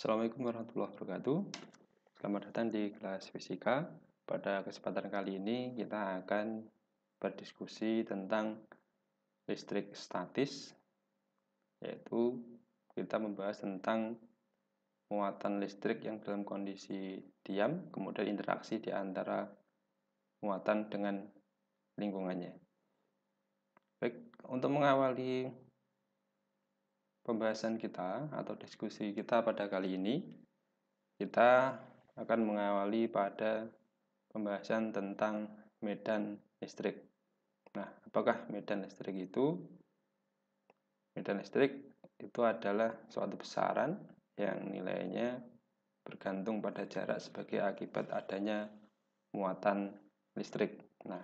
Assalamualaikum warahmatullahi wabarakatuh. Selamat datang di kelas fisika. Pada kesempatan kali ini kita akan berdiskusi tentang listrik statis yaitu kita membahas tentang muatan listrik yang dalam kondisi diam kemudian interaksi di antara muatan dengan lingkungannya. Baik, untuk mengawali pembahasan kita atau diskusi kita pada kali ini, kita akan mengawali pada pembahasan tentang medan listrik. Nah, apakah medan listrik itu? Medan listrik itu adalah suatu besaran yang nilainya bergantung pada jarak sebagai akibat adanya muatan listrik. Nah,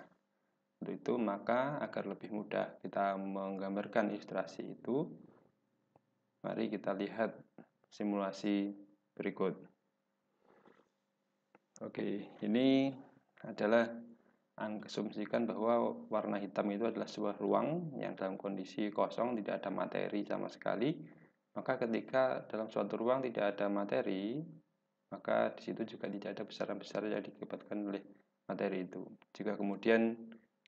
untuk itu maka agar lebih mudah kita menggambarkan ilustrasi itu, Mari kita lihat simulasi berikut. Oke, ini adalah asumsikan bahwa warna hitam itu adalah sebuah ruang yang dalam kondisi kosong tidak ada materi sama sekali. Maka ketika dalam suatu ruang tidak ada materi, maka di situ juga tidak ada besaran besar yang dikibatkan oleh materi itu. Jika kemudian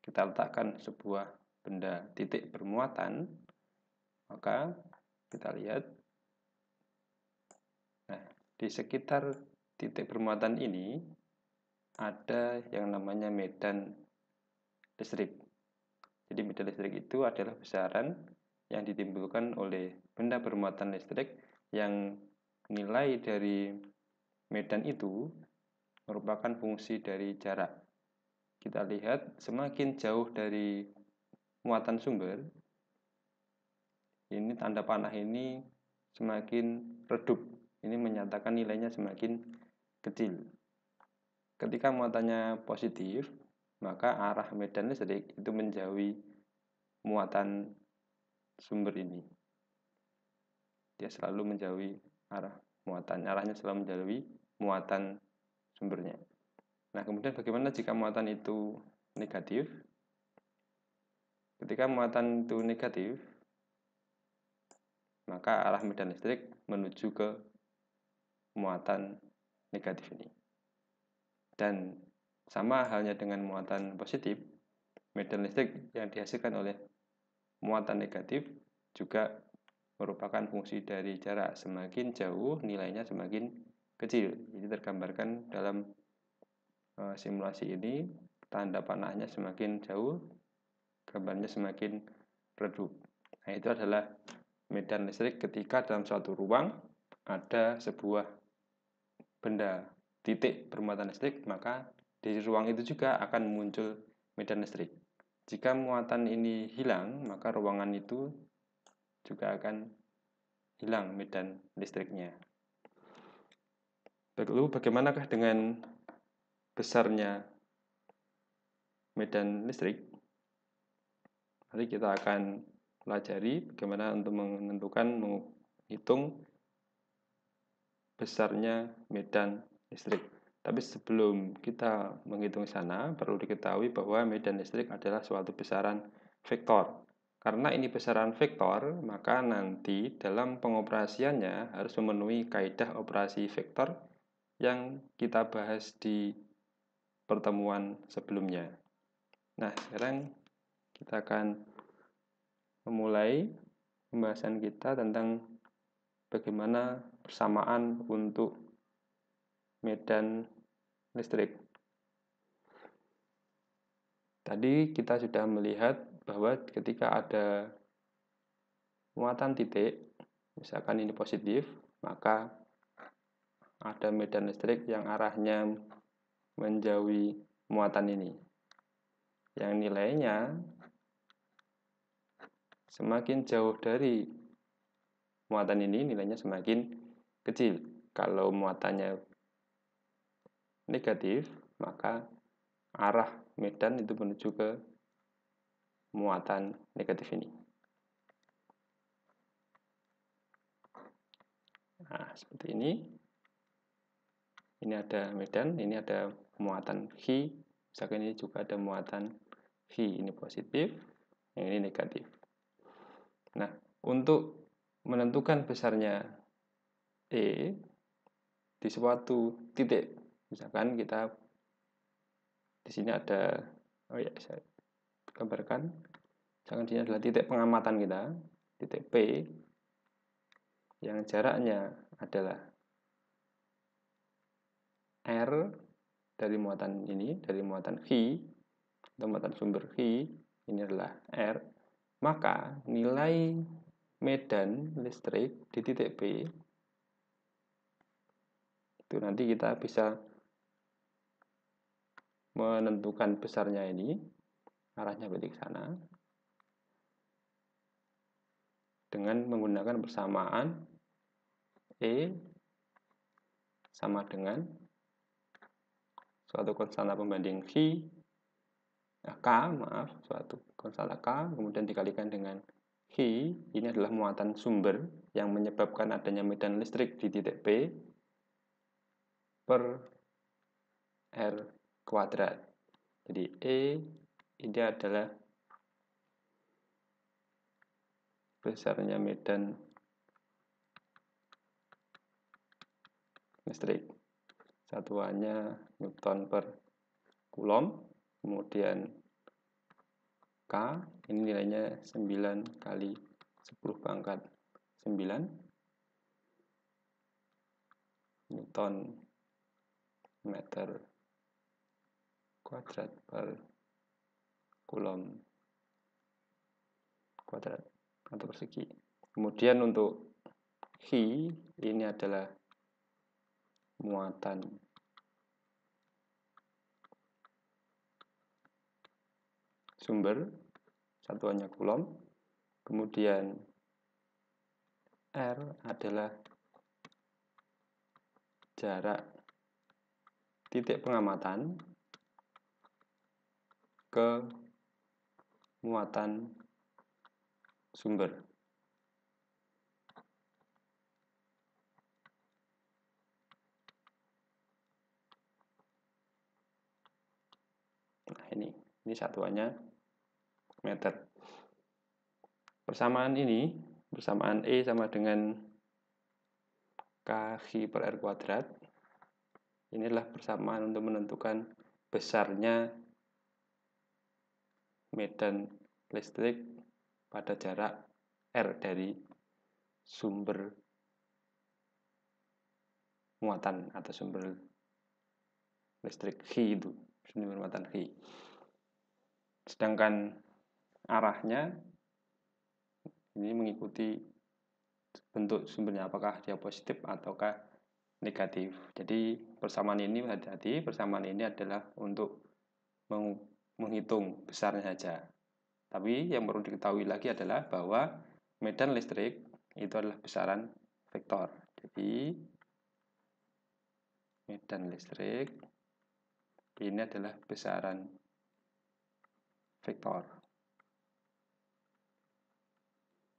kita letakkan sebuah benda titik bermuatan, maka kita lihat. Nah, di sekitar titik bermuatan ini ada yang namanya medan listrik. Jadi medan listrik itu adalah besaran yang ditimbulkan oleh benda bermuatan listrik yang nilai dari medan itu merupakan fungsi dari jarak. Kita lihat semakin jauh dari muatan sumber, ini tanda panah ini semakin redup. Ini menyatakan nilainya semakin kecil. Ketika muatannya positif, maka arah medan listrik itu menjauhi muatan sumber ini. Dia selalu menjauhi arah muatan. Arahnya selalu menjauhi muatan sumbernya. Nah, kemudian bagaimana jika muatan itu negatif? Ketika muatan itu negatif, maka arah medan listrik menuju ke muatan negatif ini. Dan sama halnya dengan muatan positif, medan listrik yang dihasilkan oleh muatan negatif juga merupakan fungsi dari jarak. Semakin jauh nilainya semakin kecil. Jadi tergambarkan dalam eh, simulasi ini tanda panahnya semakin jauh, gambarnya semakin redup. Nah, itu adalah medan listrik ketika dalam suatu ruang ada sebuah benda titik bermuatan listrik, maka di ruang itu juga akan muncul medan listrik. Jika muatan ini hilang, maka ruangan itu juga akan hilang medan listriknya. Lalu bagaimanakah dengan besarnya medan listrik? Nanti kita akan pelajari bagaimana untuk menentukan menghitung besarnya medan listrik. Tapi sebelum kita menghitung sana, perlu diketahui bahwa medan listrik adalah suatu besaran vektor. Karena ini besaran vektor, maka nanti dalam pengoperasiannya harus memenuhi kaidah operasi vektor yang kita bahas di pertemuan sebelumnya. Nah, sekarang kita akan memulai pembahasan kita tentang bagaimana persamaan untuk medan listrik. Tadi kita sudah melihat bahwa ketika ada muatan titik, misalkan ini positif, maka ada medan listrik yang arahnya menjauhi muatan ini. Yang nilainya Semakin jauh dari muatan ini, nilainya semakin kecil. Kalau muatannya negatif, maka arah medan itu menuju ke muatan negatif ini. Nah, seperti ini. Ini ada medan, ini ada muatan Hi. Misalkan ini juga ada muatan Hi. Ini positif, yang ini negatif. Nah, untuk menentukan besarnya E di suatu titik, misalkan kita di sini ada, oh ya, saya gambarkan, jangan di sini adalah titik pengamatan kita, titik P, yang jaraknya adalah R dari muatan ini, dari muatan V, atau muatan sumber V, ini adalah R, maka nilai medan listrik di titik B itu nanti kita bisa menentukan besarnya ini arahnya berarti ke sana dengan menggunakan persamaan E sama dengan suatu konstanta pembanding Q, eh, K, maaf, suatu k kemudian dikalikan dengan Hi, ini adalah muatan sumber yang menyebabkan adanya medan listrik di titik P per R kuadrat. Jadi E ini adalah besarnya medan listrik. Satuannya Newton per Coulomb, kemudian K ini nilainya 9 kali 10 pangkat 9 Newton meter kuadrat per kulom kuadrat atau persegi kemudian untuk Hi ini adalah muatan sumber satuannya kulom kemudian R adalah jarak titik pengamatan ke muatan sumber. Nah, ini ini satuannya meter. Persamaan ini, persamaan E sama dengan KH per R kuadrat, inilah persamaan untuk menentukan besarnya medan listrik pada jarak R dari sumber muatan atau sumber listrik H itu, sumber muatan H. Sedangkan arahnya ini mengikuti bentuk sumbernya apakah dia positif ataukah negatif. Jadi persamaan ini hati-hati, persamaan ini adalah untuk menghitung besarnya saja. Tapi yang perlu diketahui lagi adalah bahwa medan listrik itu adalah besaran vektor. Jadi medan listrik ini adalah besaran vektor.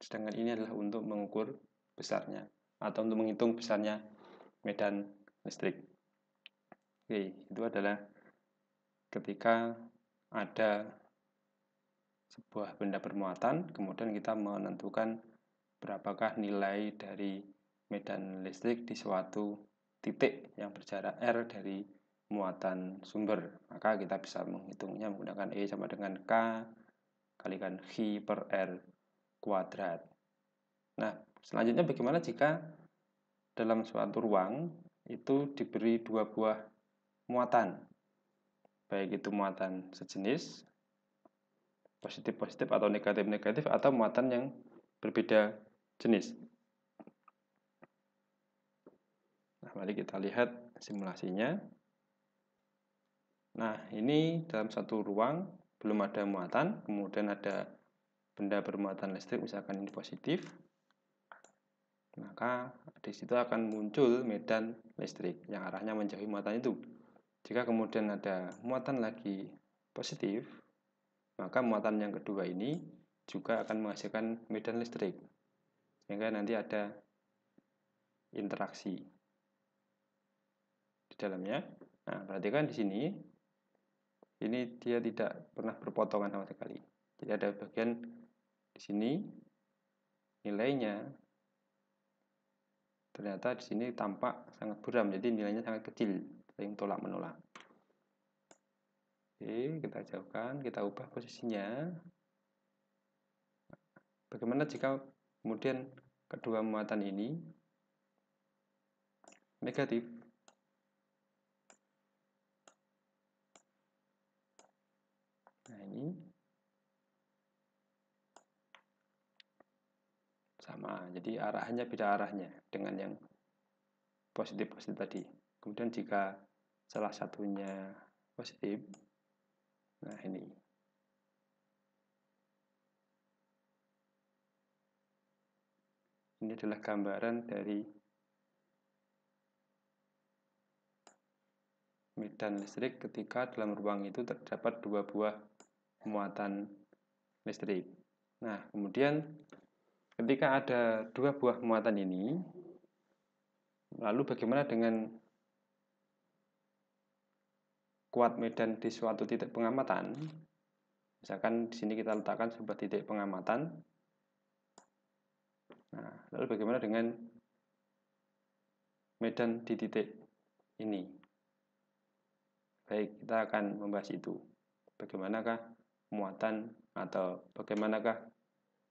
Sedangkan ini adalah untuk mengukur besarnya atau untuk menghitung besarnya medan listrik. Oke, itu adalah ketika ada sebuah benda bermuatan, kemudian kita menentukan berapakah nilai dari medan listrik di suatu titik yang berjarak R dari muatan sumber. Maka kita bisa menghitungnya menggunakan E sama dengan K kalikan Q per R kuadrat. Nah, selanjutnya bagaimana jika dalam suatu ruang itu diberi dua buah muatan, baik itu muatan sejenis, positif-positif atau negatif-negatif, atau muatan yang berbeda jenis. Nah, mari kita lihat simulasinya. Nah, ini dalam satu ruang belum ada muatan, kemudian ada benda bermuatan listrik misalkan ini positif maka di situ akan muncul medan listrik yang arahnya menjauhi muatan itu jika kemudian ada muatan lagi positif maka muatan yang kedua ini juga akan menghasilkan medan listrik sehingga nanti ada interaksi di dalamnya nah perhatikan di sini ini dia tidak pernah berpotongan sama sekali jadi ada bagian sini nilainya ternyata di sini tampak sangat buram jadi nilainya sangat kecil sering tolak menolak oke kita jauhkan kita ubah posisinya bagaimana jika kemudian kedua muatan ini negatif sama. Jadi arahnya beda arahnya dengan yang positif-positif tadi. Kemudian jika salah satunya positif, nah ini. Ini adalah gambaran dari medan listrik ketika dalam ruang itu terdapat dua buah muatan listrik. Nah, kemudian Ketika ada dua buah muatan ini, lalu bagaimana dengan kuat medan di suatu titik pengamatan? Misalkan di sini kita letakkan sebuah titik pengamatan. Nah, lalu bagaimana dengan medan di titik ini? Baik, kita akan membahas itu. Bagaimanakah muatan atau bagaimanakah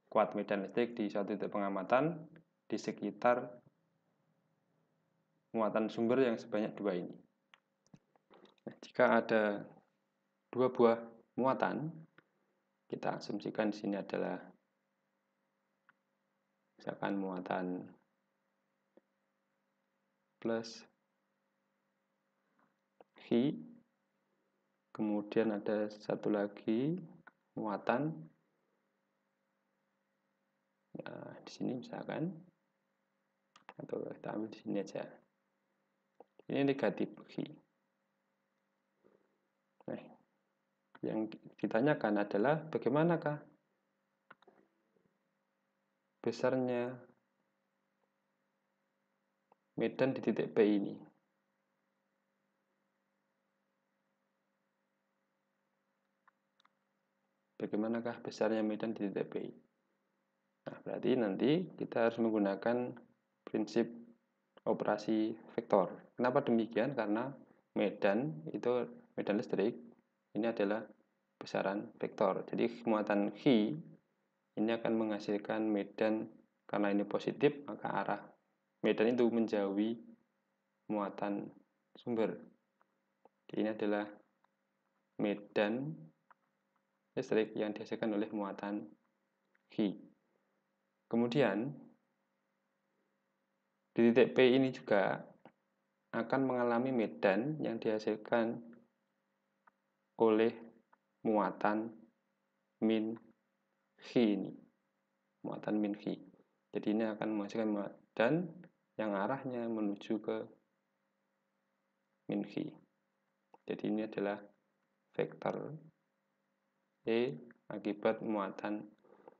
kuat medan listrik di suatu titik pengamatan di sekitar muatan sumber yang sebanyak dua ini. Nah, jika ada dua buah muatan, kita asumsikan di sini adalah misalkan muatan plus Q, kemudian ada satu lagi muatan Nah, di sini misalkan atau kita ambil di sini aja. Ini negatif G. Nah, yang ditanyakan adalah bagaimanakah besarnya medan di titik B ini. Bagaimanakah besarnya medan di titik P? Nah, berarti nanti kita harus menggunakan prinsip operasi vektor. Kenapa demikian? Karena medan itu medan listrik ini adalah besaran vektor. Jadi muatan Q ini akan menghasilkan medan karena ini positif maka arah medan itu menjauhi muatan sumber. Jadi ini adalah medan listrik yang dihasilkan oleh muatan Q. Kemudian, di titik P ini juga akan mengalami medan yang dihasilkan oleh muatan min H ini. Muatan min H. Jadi ini akan menghasilkan medan yang arahnya menuju ke min H. Jadi ini adalah vektor E akibat muatan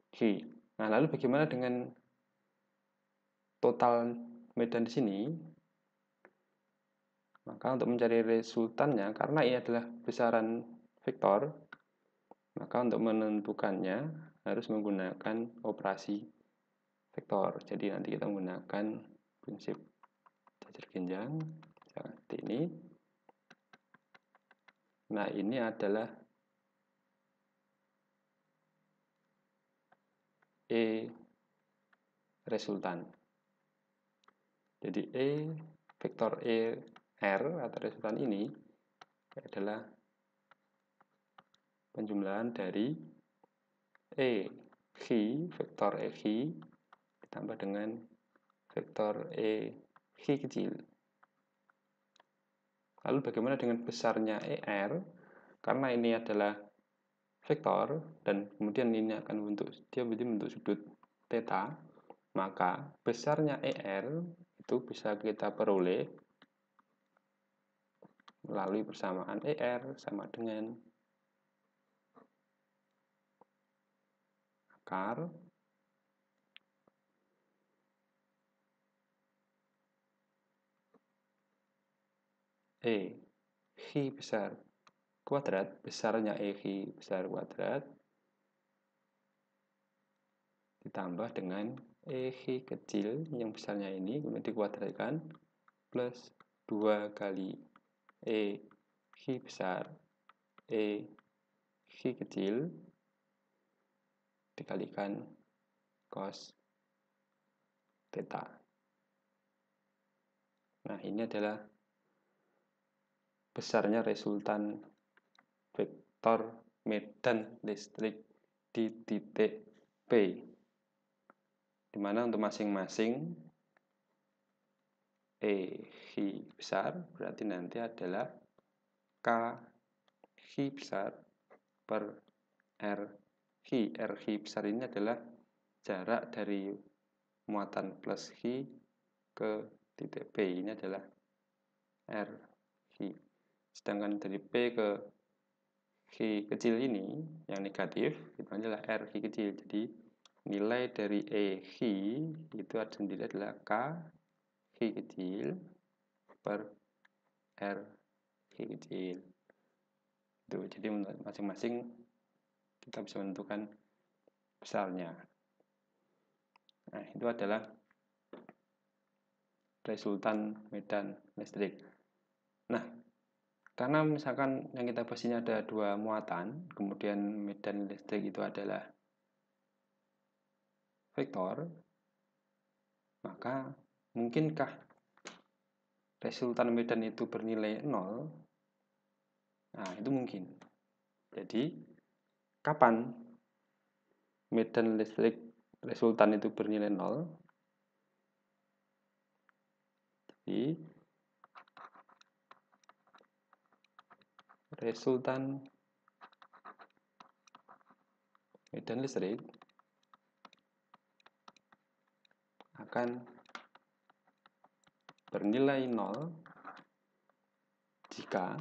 G. Nah, lalu bagaimana dengan total medan di sini? Maka untuk mencari resultannya, karena ini adalah besaran vektor, maka untuk menentukannya harus menggunakan operasi vektor. Jadi nanti kita menggunakan prinsip jajar genjang seperti ini. Nah, ini adalah E resultan. Jadi E vektor E R atau resultan ini adalah penjumlahan dari E Xi, vektor E Xi ditambah dengan vektor E Xi kecil. Lalu bagaimana dengan besarnya e r? Karena ini adalah vektor dan kemudian ini akan bentuk dia bentuk sudut theta maka besarnya ER itu bisa kita peroleh melalui persamaan ER sama dengan akar E, hi besar kuadrat, besarnya EQ besar kuadrat ditambah dengan EQ kecil yang besarnya ini kemudian dikuadratkan plus 2 kali EQ besar EQ kecil dikalikan cos theta. Nah, ini adalah besarnya resultan sektor medan listrik di titik P dimana untuk masing-masing E hi besar berarti nanti adalah K hi besar per R hi R hi besar ini adalah jarak dari muatan plus hi ke titik P ini adalah R hi sedangkan dari P ke Ki kecil ini, yang negatif, itu adalah R Ki kecil. Jadi, nilai dari E Ki itu sendiri adalah K Ki kecil per R Ki kecil. Itu, jadi, masing-masing kita bisa menentukan besarnya. Nah, itu adalah resultan medan listrik. Nah, karena misalkan yang kita bahas ini ada dua muatan, kemudian medan listrik itu adalah vektor, maka mungkinkah resultan medan itu bernilai nol? Nah, itu mungkin. Jadi, kapan medan listrik resultan itu bernilai nol? Jadi, resultan medan listrik akan bernilai nol jika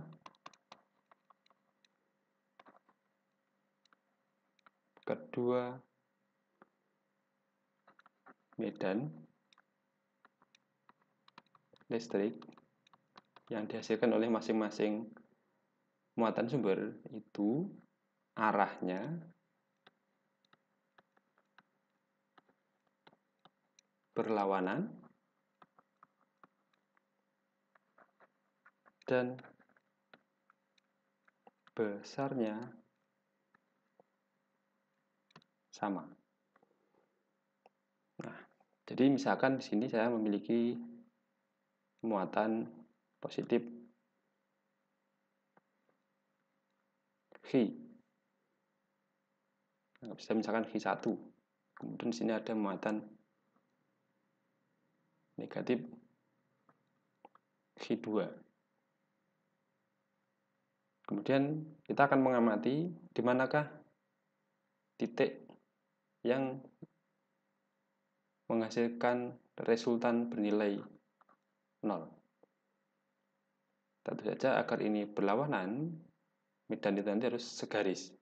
kedua medan listrik yang dihasilkan oleh masing-masing muatan sumber itu arahnya berlawanan dan besarnya sama. Nah, jadi misalkan di sini saya memiliki muatan positif hi. Nah, bisa misalkan hi 1 Kemudian di sini ada muatan negatif hi 2 Kemudian kita akan mengamati di manakah titik yang menghasilkan resultan bernilai 0. Tentu saja agar ini berlawanan, medan itu nanti harus segaris.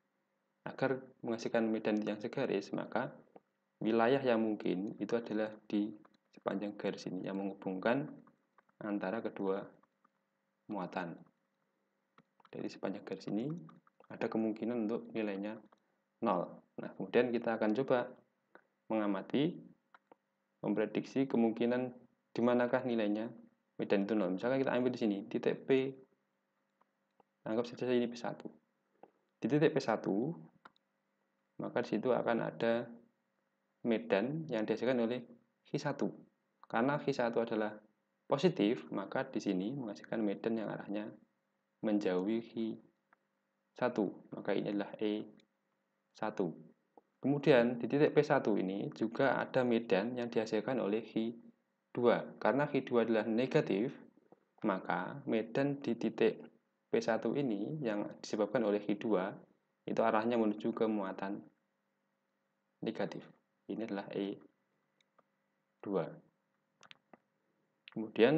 Agar menghasilkan medan yang segaris, maka wilayah yang mungkin itu adalah di sepanjang garis ini yang menghubungkan antara kedua muatan. Jadi sepanjang garis ini ada kemungkinan untuk nilainya 0. Nah, kemudian kita akan coba mengamati memprediksi kemungkinan di manakah nilainya medan itu 0. Misalkan kita ambil di sini, titik P Anggap saja ini P1. Di titik P1, maka di situ akan ada medan yang dihasilkan oleh h 1 Karena h 1 adalah positif, maka di sini menghasilkan medan yang arahnya menjauhi h 1 Maka ini adalah E1. Kemudian di titik P1 ini juga ada medan yang dihasilkan oleh h 2 Karena h 2 adalah negatif, maka medan di titik P1 ini yang disebabkan oleh Q2 itu arahnya menuju ke muatan negatif. Ini adalah E2. Kemudian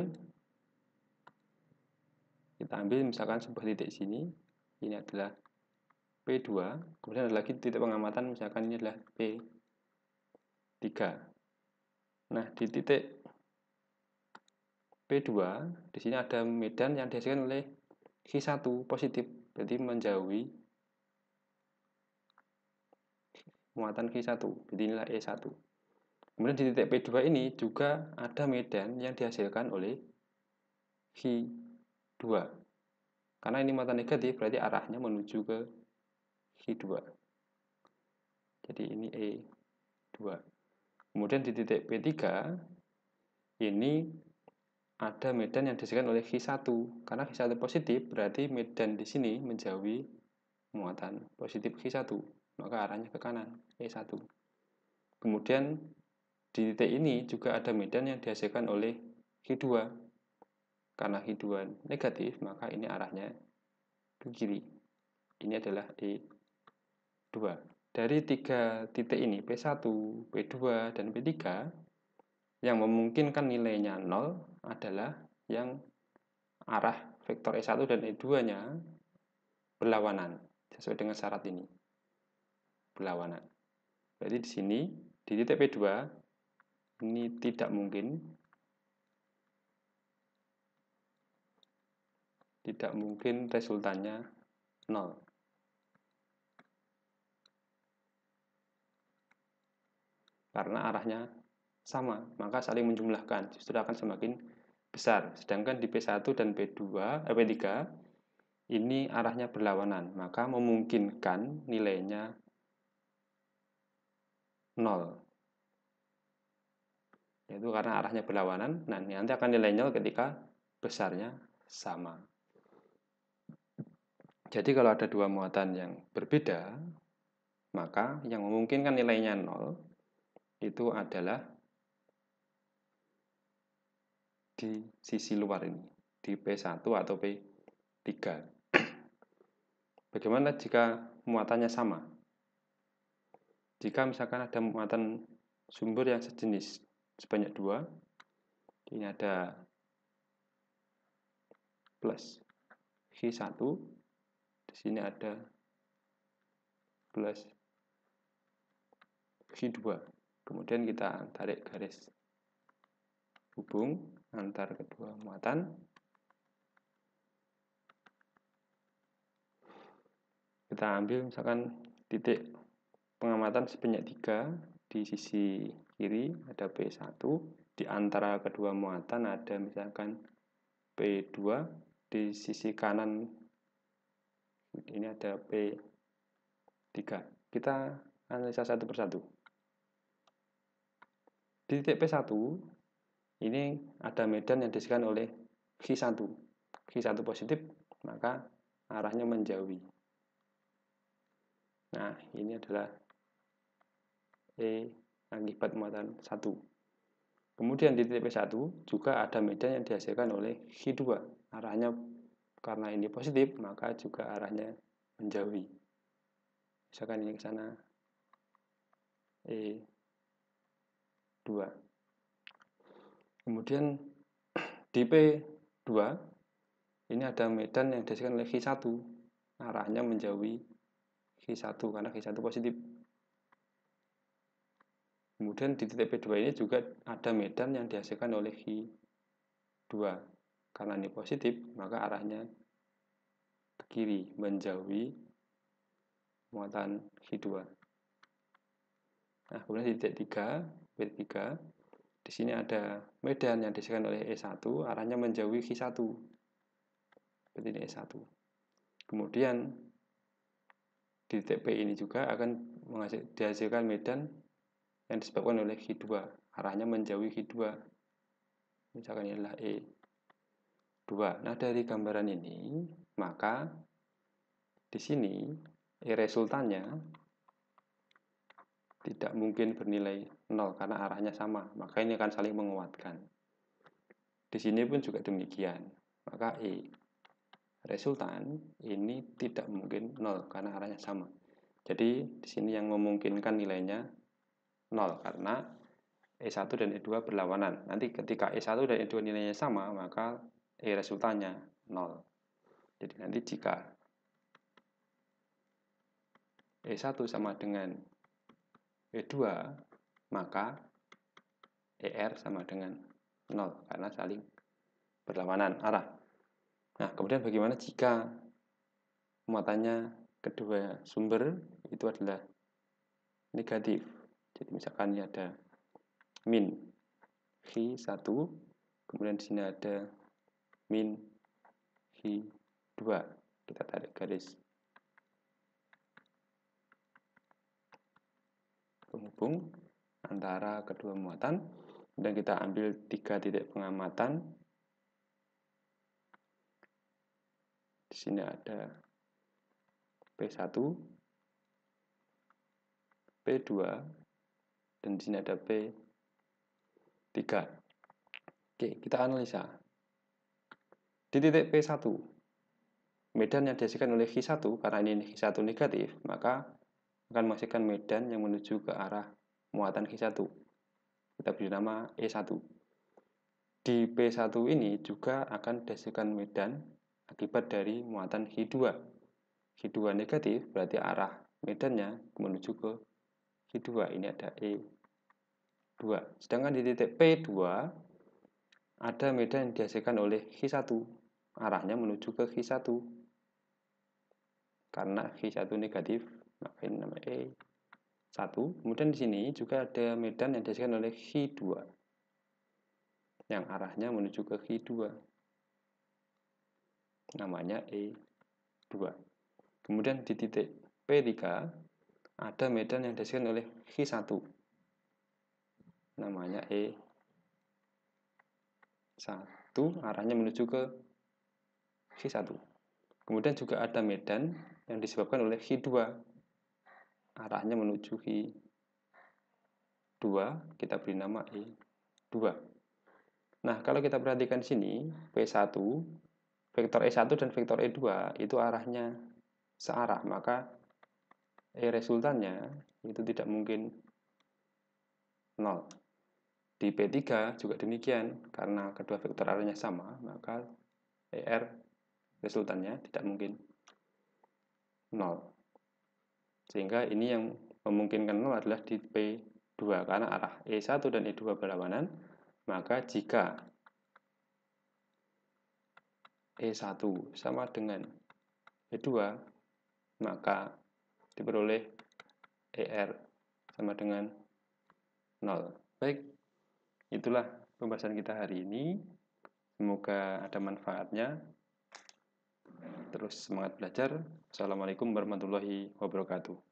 kita ambil misalkan sebuah titik sini, ini adalah P2, kemudian ada lagi titik pengamatan misalkan ini adalah P3. Nah, di titik P2 di sini ada medan yang dihasilkan oleh q 1 positif, jadi menjauhi muatan q 1 jadi inilah E1. Kemudian di titik P2 ini juga ada medan yang dihasilkan oleh Q2. Karena ini muatan negatif, berarti arahnya menuju ke Q2. Jadi ini E2. Kemudian di titik P3, ini ada medan yang dihasilkan oleh Q1. Karena Q1 positif, berarti medan di sini menjauhi muatan positif Q1. Maka arahnya ke kanan, E1. Kemudian di titik ini juga ada medan yang dihasilkan oleh Q2. Karena Q2 negatif, maka ini arahnya ke kiri. Ini adalah E2. Dari tiga titik ini, P1, P2, dan P3, yang memungkinkan nilainya 0 adalah yang arah vektor E1 dan E2-nya berlawanan sesuai dengan syarat ini. Berlawanan. Jadi di sini di titik P2 ini tidak mungkin tidak mungkin resultannya 0. Karena arahnya sama, maka saling menjumlahkan, justru akan semakin besar. Sedangkan di P1 dan P2, eh, P3 ini arahnya berlawanan, maka memungkinkan nilainya 0. Yaitu karena arahnya berlawanan, nah nanti akan nilainya 0 ketika besarnya sama. Jadi kalau ada dua muatan yang berbeda, maka yang memungkinkan nilainya 0 itu adalah di sisi luar ini, di P1 atau P3. Bagaimana jika muatannya sama? Jika misalkan ada muatan sumber yang sejenis sebanyak dua, ini ada plus Q1, di sini ada plus Q2. Kemudian kita tarik garis hubung antar kedua muatan kita ambil misalkan titik pengamatan sebanyak tiga di sisi kiri ada P1 di antara kedua muatan ada misalkan P2 di sisi kanan ini ada P3 kita analisa satu persatu di titik P1 ini ada medan yang disikan oleh Q1. Q1 positif, maka arahnya menjauhi. Nah, ini adalah E akibat muatan 1. Kemudian di titik P1 juga ada medan yang dihasilkan oleh Q2. Arahnya karena ini positif, maka juga arahnya menjauhi. Misalkan ini ke sana E2. Kemudian dp 2 ini ada medan yang dihasilkan oleh Q1. Arahnya nah, menjauhi Q1 karena Q1 positif. Kemudian di titik P2 ini juga ada medan yang dihasilkan oleh Q2. Karena ini positif, maka arahnya ke kiri, menjauhi muatan Q2. Nah, kemudian di titik 3, P3, di sini ada medan yang disekan oleh E1, arahnya menjauhi Q1. Seperti ini E1. Kemudian di titik P ini juga akan dihasilkan medan yang disebabkan oleh Q2. Arahnya menjauhi Q2. Misalkan ini adalah E2. Nah, dari gambaran ini, maka di sini E resultannya tidak mungkin bernilai nol karena arahnya sama, maka ini akan saling menguatkan. Di sini pun juga demikian. Maka E resultan ini tidak mungkin nol karena arahnya sama. Jadi di sini yang memungkinkan nilainya nol karena E1 dan E2 berlawanan. Nanti ketika E1 dan E2 nilainya sama, maka E resultannya nol. Jadi nanti jika E1 sama dengan E2 maka ER sama dengan 0 karena saling berlawanan arah. Nah, kemudian bagaimana jika muatannya kedua sumber itu adalah negatif. Jadi misalkan ini ada min h 1, kemudian di sini ada min h 2. Kita tarik garis penghubung antara kedua muatan dan kita ambil tiga titik pengamatan di sini ada P1 P2 dan di sini ada P3 oke kita analisa di titik P1 medan yang dihasilkan oleh Q1 karena ini Q1 negatif maka akan menghasilkan medan yang menuju ke arah muatan G1. Kita beri nama E1. Di P1 ini juga akan dihasilkan medan akibat dari muatan G2. G2 negatif berarti arah medannya menuju ke G2. Ini ada E2. Sedangkan di titik P2 ada medan yang dihasilkan oleh G1. Arahnya menuju ke G1. Karena G1 negatif, maka ini namanya E satu. Kemudian di sini juga ada medan yang dihasilkan oleh h 2 yang arahnya menuju ke h 2 Namanya E2. Kemudian di titik P3 ada medan yang dihasilkan oleh h 1 Namanya E1 arahnya menuju ke h 1 Kemudian juga ada medan yang disebabkan oleh h 2 arahnya menuju Hi. 2, kita beri nama E2. Nah, kalau kita perhatikan sini, P1, vektor E1 dan vektor E2 itu arahnya searah, maka E resultannya itu tidak mungkin 0. Di P3 juga demikian, karena kedua vektor arahnya sama, maka ER resultannya tidak mungkin 0. Sehingga ini yang memungkinkan 0 adalah di P2 karena arah E1 dan E2 berlawanan, maka jika E1 sama dengan E2, maka diperoleh ER sama dengan 0. Baik, itulah pembahasan kita hari ini. Semoga ada manfaatnya terus semangat belajar. Assalamualaikum warahmatullahi wabarakatuh.